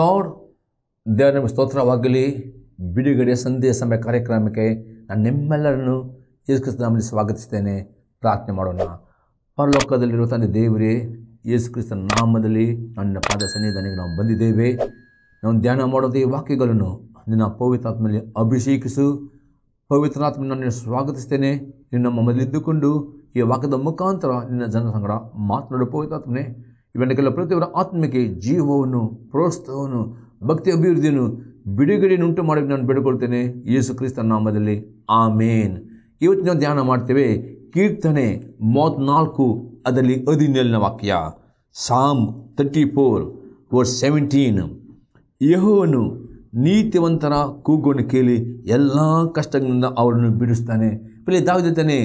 lord ಸ್ತೋತ್ರವಾಗಲಿ ಬಿಡುಗಡೆ ಸಂದೇಶ ಸಮಯ ಕಾರ್ಯಕ್ರಮಕ್ಕೆ ನಾನು ನಿಮ್ಮೆಲ್ಲರನ್ನು ಯೇಸು ನಾಮಲ್ಲಿ ಸ್ವಾಗತಿಸ್ತೇನೆ ಪ್ರಾರ್ಥನೆ ಮಾಡೋಣ ಪರಲೋಕದಲ್ಲಿರುವ ತಂದೆ ದೇವರೇ ಯೇಸುಕ್ರಿಸ್ತನ ನಾಮದಲ್ಲಿ ನನ್ನ ಪಾದ ಸನ್ನಿಧಾನಿಗೆ ನಾವು ಬಂದಿದ್ದೇವೆ ನಾವು ಧ್ಯಾನ ಮಾಡೋದು ಈ ವಾಕ್ಯಗಳನ್ನು ನಿನ್ನ ಪವಿತ್ರಾತ್ಮನಲ್ಲಿ ಅಭಿಷೇಕಿಸು ಪವಿತ್ರಾತ್ಮ ನನ್ನ ಸ್ವಾಗತಿಸ್ತೇನೆ ನಿನ್ನ ಇದ್ದುಕೊಂಡು ಈ ವಾಕ್ಯದ ಮುಖಾಂತರ ನಿನ್ನ ಜನ ಸಂಗಡ ಮಾತನಾಡು ಪವಿತ್ರಾತ್ಮನೇ ಇವನ್ನೆಲ್ಲ ಪ್ರತಿಯೊಬ್ಬರ ಆತ್ಮಕ್ಕೆ ಜೀವವನ್ನು ಪ್ರೋತ್ಸಾಹವನ್ನು ಭಕ್ತಿ ಅಭಿವೃದ್ಧಿಯನ್ನು ಉಂಟು ಮಾಡೋಕ್ಕೆ ನಾನು ಬಿಡ್ಕೊಳ್ತೇನೆ ಯೇಸು ಕ್ರಿಸ್ತನ ನಾಮದಲ್ಲಿ ಆಮೇನ್ ಇವತ್ತಿನ ಧ್ಯಾನ ಮಾಡ್ತೇವೆ ಕೀರ್ತನೆ ಮೂವತ್ತ್ನಾಲ್ಕು ಅದರಲ್ಲಿ ಹದಿನೇಳನ ವಾಕ್ಯ Psalm thirty four four seventeen ಯಹೋವನ್ನು ನೀತಿವಂತರ ಕೂಗುವನ್ನು ಕೇಳಿ ಎಲ್ಲ ಕಷ್ಟಗಳಿಂದ ಅವರನ್ನು ಬಿಡಿಸ್ತಾನೆ ಪಲೇ ತಾನೆ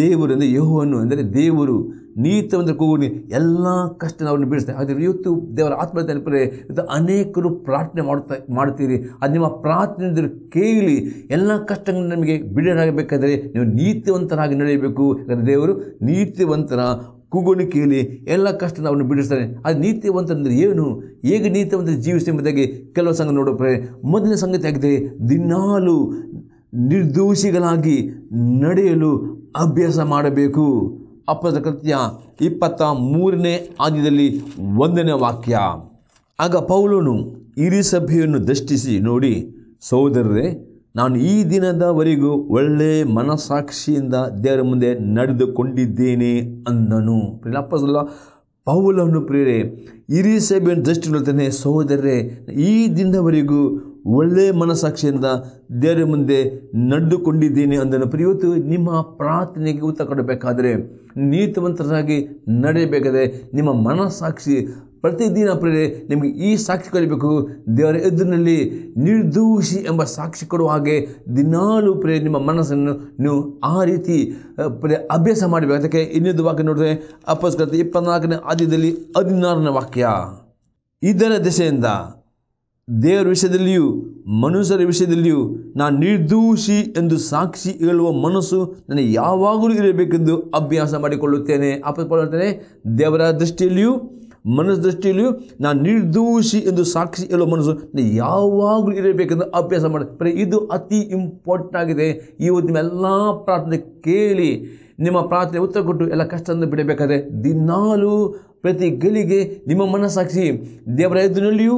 ದೇವರು ಅಂದರೆ ಯಹೋವನ್ನು ಅಂದರೆ ದೇವರು ಅಂದರೆ ಕೂಗುನಿ ಎಲ್ಲ ಕಷ್ಟ ಅವ್ರನ್ನ ಬೀಳಿಸ್ತೇನೆ ಆದರೆ ಇವತ್ತು ದೇವರ ಆತ್ಮಹತ್ಯೆ ನೆನಪರೆ ಇವತ್ತು ಅನೇಕರು ಪ್ರಾರ್ಥನೆ ಮಾಡುತ್ತಾ ಮಾಡ್ತೀರಿ ಅದು ನಿಮ್ಮ ಪ್ರಾರ್ಥನೆ ಕೇಳಿ ಎಲ್ಲ ಕಷ್ಟಗಳನ್ನು ನಮಗೆ ಬಿಡಲಾಗಬೇಕಾದರೆ ನೀವು ನೀತಿವಂತರಾಗಿ ನಡೆಯಬೇಕು ಯಾಕಂದರೆ ದೇವರು ನೀತಿವಂತರ ಕೇಳಿ ಎಲ್ಲ ಕಷ್ಟ ಅವ್ರನ್ನ ಬಿಡಿಸ್ತಾನೆ ಅದು ನೀತಿವಂತ ಅಂದರೆ ಏನು ಹೇಗೆ ನೀತಿವಂತ ಜೀವಿಸಿ ಎಂಬುದಾಗಿ ಕೆಲವು ಸಂಘ ನೋಡೋಪ್ರೆ ಮೊದಲನೇ ಸಂಗತಿ ಆಗಿದೆ ದಿನಾಲು ನಿರ್ದೋಷಿಗಳಾಗಿ ನಡೆಯಲು ಅಭ್ಯಾಸ ಮಾಡಬೇಕು ಅಪ್ಪದ ಕೃತ್ಯ ಇಪ್ಪತ್ತ ಮೂರನೇ ಆದ್ಯದಲ್ಲಿ ಒಂದನೇ ವಾಕ್ಯ ಆಗ ಪೌಲನು ಹಿರಿ ಸಭೆಯನ್ನು ದೃಷ್ಟಿಸಿ ನೋಡಿ ಸಹೋದರರೇ ನಾನು ಈ ದಿನದವರೆಗೂ ಒಳ್ಳೆ ಮನಸಾಕ್ಷಿಯಿಂದ ದೇವರ ಮುಂದೆ ನಡೆದುಕೊಂಡಿದ್ದೇನೆ ಅಂದನು ಅಪ್ಪಸಲ್ಲ ಪೌಲನ್ನು ಪ್ರಿಯರೇ ಹಿರಿ ಸಭೆಯನ್ನು ದೃಷ್ಟಿ ನೋಡ್ತಾನೆ ಸಹೋದರರೇ ಈ ದಿನದವರೆಗೂ ಒಳ್ಳೆಯ ಮನಸ್ಸಾಕ್ಷಿಯಿಂದ ದೇವರ ಮುಂದೆ ನಡೆದುಕೊಂಡಿದ್ದೇನೆ ಅಂದನು ಪ್ರಿಯವತ್ತು ನಿಮ್ಮ ಪ್ರಾರ್ಥನೆಗೆ ಉತ್ತರ ಕೊಡಬೇಕಾದರೆ ನೀತಿವಂತರಾಗಿ ನಡೆಯಬೇಕಾದ್ರೆ ನಿಮ್ಮ ಮನಸ್ಸಾಕ್ಷಿ ಪ್ರತಿದಿನ ಪ್ರೇರೆ ನಿಮಗೆ ಈ ಸಾಕ್ಷಿ ಕಲಿಬೇಕು ದೇವರ ಎದುರಿನಲ್ಲಿ ನಿರ್ದೋಷಿ ಎಂಬ ಸಾಕ್ಷಿ ಕೊಡುವ ಹಾಗೆ ದಿನಾಲೂ ಪ್ರೇ ನಿಮ್ಮ ಮನಸ್ಸನ್ನು ನೀವು ಆ ರೀತಿ ಪ್ರೇ ಅಭ್ಯಾಸ ಮಾಡಬೇಕು ಅದಕ್ಕೆ ಇನ್ನೊಂದು ವಾಕ್ಯ ನೋಡಿದ್ರೆ ಅಪಸ್ಕೃತ ಇಪ್ಪತ್ನಾಲ್ಕನೇ ಆದ್ಯದಲ್ಲಿ ಹದಿನಾರನೇ ವಾಕ್ಯ ಇದರ ದಿಸೆಯಿಂದ ದೇವರ ವಿಷಯದಲ್ಲಿಯೂ ಮನುಷ್ಯರ ವಿಷಯದಲ್ಲಿಯೂ ನಾನು ನಿರ್ದೋಷಿ ಎಂದು ಸಾಕ್ಷಿ ಹೇಳುವ ಮನಸ್ಸು ನನಗೆ ಯಾವಾಗಲೂ ಇರಬೇಕೆಂದು ಅಭ್ಯಾಸ ಮಾಡಿಕೊಳ್ಳುತ್ತೇನೆ ಆಪತ್ಪಡುತ್ತೇನೆ ದೇವರ ದೃಷ್ಟಿಯಲ್ಲಿಯೂ ಮನಸ್ಸು ದೃಷ್ಟಿಯಲ್ಲಿಯೂ ನಾನು ನಿರ್ದೋಷಿ ಎಂದು ಸಾಕ್ಷಿ ಹೇಳುವ ಮನಸ್ಸು ಯಾವಾಗಲೂ ಇರಬೇಕೆಂದು ಅಭ್ಯಾಸ ಮಾಡಿ ಇದು ಅತಿ ಇಂಪಾರ್ಟೆಂಟ್ ಆಗಿದೆ ಇವತ್ತು ನಿಮ್ಮೆಲ್ಲ ಪ್ರಾರ್ಥನೆ ಕೇಳಿ ನಿಮ್ಮ ಪ್ರಾರ್ಥನೆ ಉತ್ತರ ಕೊಟ್ಟು ಎಲ್ಲ ಕಷ್ಟವನ್ನು ಬಿಡಬೇಕಾದ್ರೆ ದಿನಾಲೂ ಪ್ರತಿ ಗಳಿಗೆ ನಿಮ್ಮ ಮನಸ್ಸಾಕ್ಷಿ ದೇವರ ಎದುರಿನಲ್ಲಿಯೂ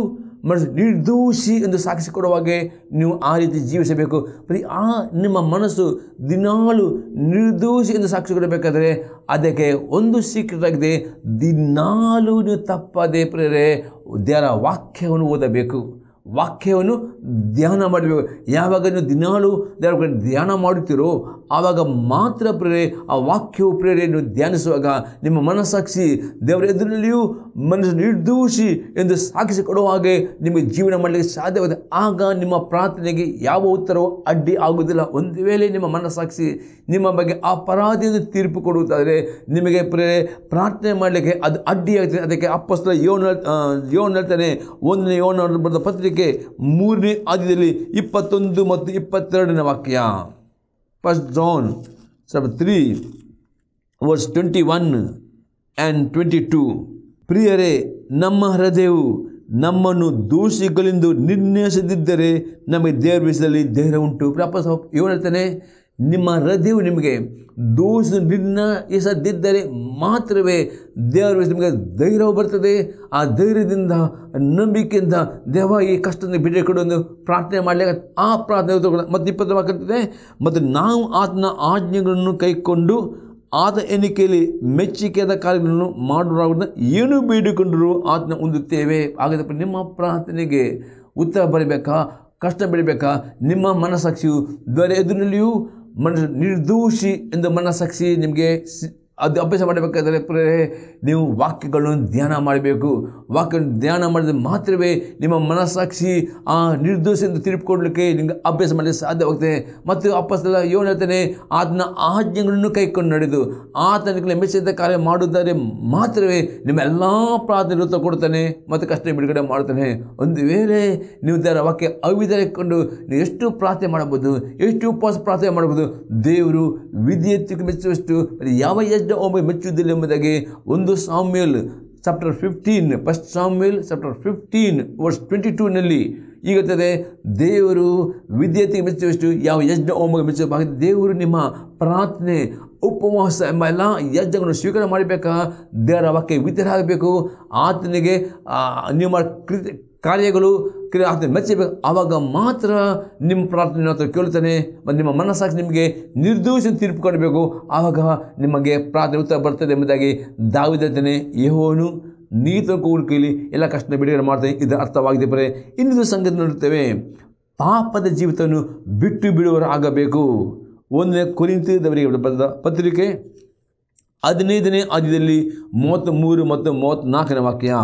ಮನಸ್ಸು ನಿರ್ದೋಷಿ ಎಂದು ಸಾಕ್ಷಿ ಕೊಡುವಾಗೆ ನೀವು ಆ ರೀತಿ ಜೀವಿಸಬೇಕು ಪ್ರತಿ ಆ ನಿಮ್ಮ ಮನಸ್ಸು ದಿನಾಲು ನಿರ್ದೋಷಿ ಎಂದು ಸಾಕ್ಷಿ ಕೊಡಬೇಕಾದರೆ ಅದಕ್ಕೆ ಒಂದು ಸೀಕ್ರೆಟ್ ಆಗಿದೆ ದಿನಾಲು ನೀವು ತಪ್ಪದೇ ಪ್ರೇರೆ ದೇವರ ವಾಕ್ಯವನ್ನು ಓದಬೇಕು ವಾಕ್ಯವನ್ನು ಧ್ಯಾನ ಮಾಡಬೇಕು ಯಾವಾಗ ನೀವು ದಿನಾಲು ದೇವರ ಧ್ಯಾನ ಮಾಡುತ್ತೀರೋ ಆವಾಗ ಮಾತ್ರ ಪ್ರೇರೆ ಆ ವಾಕ್ಯವು ಪ್ರೇರೆಯನ್ನು ಧ್ಯಾನಿಸುವಾಗ ನಿಮ್ಮ ಮನಸ್ಸಾಕ್ಷಿ ದೇವರ ಎದುರಲ್ಲಿಯೂ ಮನಸ್ಸು ನಿರ್ದೂಷಿ ಎಂದು ಸಾಕ್ಷಿ ಹಾಗೆ ನಿಮಗೆ ಜೀವನ ಮಾಡಲಿಕ್ಕೆ ಸಾಧ್ಯವಾಗುತ್ತೆ ಆಗ ನಿಮ್ಮ ಪ್ರಾರ್ಥನೆಗೆ ಯಾವ ಉತ್ತರವೂ ಅಡ್ಡಿ ಆಗುವುದಿಲ್ಲ ಒಂದು ವೇಳೆ ನಿಮ್ಮ ಮನಸ್ಸಾಕ್ಷಿ ನಿಮ್ಮ ಬಗ್ಗೆ ಅಪರಾಧಿಯನ್ನು ತೀರ್ಪು ಕೊಡುವುದಾದರೆ ನಿಮಗೆ ಪ್ರೇರೆ ಪ್ರಾರ್ಥನೆ ಮಾಡಲಿಕ್ಕೆ ಅದು ಅಡ್ಡಿಯಾಗ್ತದೆ ಅದಕ್ಕೆ ಅಪ್ಪಸ್ತ ಯೋನ ಯೋನ್ ಹೇಳ್ತಾನೆ ಒಂದನೇ ಯೋನ್ ಬರೆದ ಪತ್ರಿಕೆ ಸಂಖ್ಯೆ ಮೂರನೇ ಆದ್ಯದಲ್ಲಿ ಇಪ್ಪತ್ತೊಂದು ಮತ್ತು ಇಪ್ಪತ್ತೆರಡನೇ ವಾಕ್ಯ first John sub three verse twenty one and twenty two ಪ್ರಿಯರೇ ನಮ್ಮ ಹೃದಯವು ನಮ್ಮನ್ನು ದೋಷಿಗಳೆಂದು ನಿರ್ಣಯಿಸದಿದ್ದರೆ ನಮಗೆ ದೇವರ ವಿಷಯದಲ್ಲಿ ಧೈರ್ಯ ಉಂಟು ಪ್ರಾಪಸ್ ಏನು ಹೇಳ್ತಾನೆ ನಿಮ್ಮ ಹೃದಯವು ನಿಮಗೆ ದೋಷ ನಿರ್ಣಯಿಸದಿದ್ದರೆ ಮಾತ್ರವೇ ದೇವರ ನಿಮಗೆ ಧೈರ್ಯವು ಬರ್ತದೆ ಆ ಧೈರ್ಯದಿಂದ ನಂಬಿಕೆಯಿಂದ ದೇವ ಈ ಕಷ್ಟದಿಂದ ಬಿಡುಗಡೆ ಕೊಡು ಎಂದು ಪ್ರಾರ್ಥನೆ ಮಾಡಲಿಕ್ಕೆ ಆ ಪ್ರಾರ್ಥನೆ ಮತ್ತು ಇಪ್ಪತ್ತವಾಗುತ್ತದೆ ಮತ್ತು ನಾವು ಆತನ ಆಜ್ಞೆಗಳನ್ನು ಕೈಕೊಂಡು ಆತ ಎಣಿಕೆಯಲ್ಲಿ ಮೆಚ್ಚಿಕೆಯಾದ ಕಾರ್ಯಗಳನ್ನು ಮಾಡುವುದರಿಂದ ಏನು ಬೇಡಿಕೊಂಡರೂ ಆತನ ಹೊಂದುತ್ತೇವೆ ಆಗದಪ್ಪ ನಿಮ್ಮ ಪ್ರಾರ್ಥನೆಗೆ ಉತ್ತರ ಬರಬೇಕಾ ಕಷ್ಟ ಬಿಡಬೇಕಾ ನಿಮ್ಮ ಮನಸ್ಸಾಕ್ಷಿಯು ದೊರೆ ಎದುರಿನಲ್ಲಿಯೂ ಮನ ನಿರ್ದೋಷಿ ಎಂದು ಮನಸ್ಸಾಕ್ಷಿ ನಿಮಗೆ ಅದು ಅಭ್ಯಾಸ ಮಾಡಬೇಕಾದರೆ ಪ್ರೇ ನೀವು ವಾಕ್ಯಗಳನ್ನು ಧ್ಯಾನ ಮಾಡಬೇಕು ವಾಕ್ಯ ಧ್ಯಾನ ಮಾಡಿದರೆ ಮಾತ್ರವೇ ನಿಮ್ಮ ಮನಸ್ಸಾಕ್ಷಿ ಆ ನಿರ್ದೋಷದಿಂದ ತಿರುಪಿಕೊಡ್ಲಿಕ್ಕೆ ನಿಮಗೆ ಅಭ್ಯಾಸ ಮಾಡಲಿಕ್ಕೆ ಸಾಧ್ಯವಾಗ್ತದೆ ಮತ್ತು ಅಪ್ಪಸಲ ಏನು ಹೇಳ್ತಾನೆ ಆತನ ಆಜ್ಞೆಗಳನ್ನು ಕೈಕೊಂಡು ನಡೆದು ಆತನಿಗೆ ಮೆಚ್ಚಿದ ಕಾರ್ಯ ಮಾಡುವುದಾದರೆ ಮಾತ್ರವೇ ನಿಮ್ಮ ಎಲ್ಲ ಪ್ರಾರ್ಥನೆ ವೃತ್ತ ಕೊಡ್ತಾನೆ ಮತ್ತು ಕಷ್ಟ ಬಿಡುಗಡೆ ಮಾಡ್ತಾನೆ ಒಂದು ವೇಳೆ ನೀವು ದರ ವಾಕ್ಯ ಅವಿಧಾನ ನೀವು ಎಷ್ಟು ಪ್ರಾರ್ಥನೆ ಮಾಡಬಹುದು ಎಷ್ಟು ಉಪವಾಸ ಪ್ರಾರ್ಥನೆ ಮಾಡಬಹುದು ದೇವರು ವಿಧಿಯತ್ತಿಗೆ ಮೆಚ್ಚುವಷ್ಟು ಯಾವ ಯಜ್ಞ wisdom ಮೆಚ್ಚುವುದಿಲ್ಲ ಎಂಬುದಾಗಿ ಒಂದು Samuel chapter fifteen first Samuel chapter fifteen verse twenty ಟೂನಲ್ಲಿ ಈಗುತ್ತದೆ ದೇವರು ವಿದ್ಯಾರ್ಥಿಗೆ ಮೆಚ್ಚುವಷ್ಟು ಯಾವ ಯಜ್ಞ ಹೋಮಕ್ಕೆ ಮೆಚ್ಚುವ ದೇವರು ನಿಮ್ಮ ಪ್ರಾರ್ಥನೆ ಉಪವಾಸ ಎಂಬ ಎಲ್ಲ ಯಜ್ಞಗಳನ್ನು ಸ್ವೀಕಾರ ಮಾಡಬೇಕಾ ದೇವರ ವಾಕ್ಯ ವಿತರಾಗಬೇಕು ಆತನಿಗೆ ನಿಮ್ಮ ಕೃತಿ ಕಾರ್ಯಗಳು ಕ್ರಿಯೆ ಆಗ್ತದೆ ಮೆಚ್ಚಬೇಕು ಆವಾಗ ಮಾತ್ರ ನಿಮ್ಮ ಪ್ರಾರ್ಥನೆ ಹತ್ರ ಕೇಳುತ್ತಾನೆ ಮತ್ತು ನಿಮ್ಮ ಮನಸ್ಸಾಗಿ ನಿಮಗೆ ನಿರ್ದೋಷ ತೀರ್ಪು ಕೊಡಬೇಕು ಆವಾಗ ನಿಮಗೆ ಪ್ರಾರ್ಥನೆ ಉತ್ತರ ಬರ್ತದೆ ಎಂಬುದಾಗಿ ದಾವಿದತನೇ ಯಹೋನು ನೀತ ಕೂಡಿಕೆಯಲ್ಲಿ ಎಲ್ಲ ಕಷ್ಟ ಬಿಡುಗಡೆ ಮಾಡ್ತೇನೆ ಇದು ಅರ್ಥವಾಗಿದೆ ಬರೆ ಇನ್ನೊಂದು ಸಂಗತಿ ನೋಡುತ್ತೇವೆ ಪಾಪದ ಜೀವಿತವನ್ನು ಬಿಟ್ಟು ಬಿಡುವರು ಆಗಬೇಕು ಒಂದನೇ ಕುರಿತಿದವರಿಗೆ ಬಂದ ಪತ್ರಿಕೆ ಹದಿನೈದನೇ ಆದ್ಯದಲ್ಲಿ ಮೂರು ಮತ್ತು ನಾಲ್ಕನೇ ವಾಕ್ಯ